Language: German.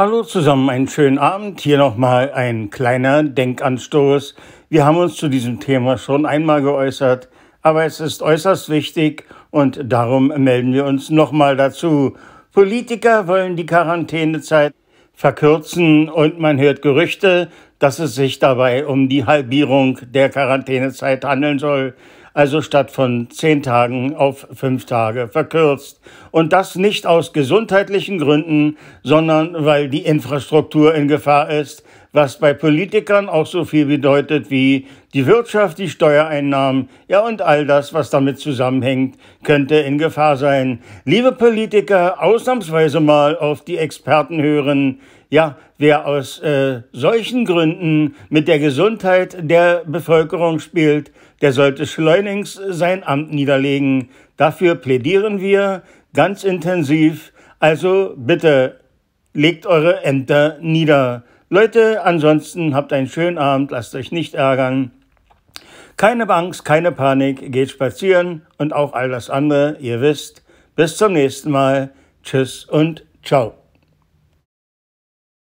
Hallo zusammen, einen schönen Abend. Hier nochmal ein kleiner Denkanstoß. Wir haben uns zu diesem Thema schon einmal geäußert, aber es ist äußerst wichtig und darum melden wir uns nochmal dazu. Politiker wollen die Quarantänezeit verkürzen und man hört Gerüchte, dass es sich dabei um die Halbierung der Quarantänezeit handeln soll also statt von zehn Tagen auf fünf Tage verkürzt. Und das nicht aus gesundheitlichen Gründen, sondern weil die Infrastruktur in Gefahr ist, was bei Politikern auch so viel bedeutet wie die Wirtschaft, die Steuereinnahmen, ja und all das, was damit zusammenhängt, könnte in Gefahr sein. Liebe Politiker, ausnahmsweise mal auf die Experten hören. Ja, wer aus äh, solchen Gründen mit der Gesundheit der Bevölkerung spielt, der sollte schleunigst sein Amt niederlegen. Dafür plädieren wir ganz intensiv. Also bitte legt eure Ämter nieder. Leute, ansonsten habt einen schönen Abend, lasst euch nicht ärgern. Keine Angst, keine Panik, geht spazieren und auch all das andere, ihr wisst. Bis zum nächsten Mal. Tschüss und ciao.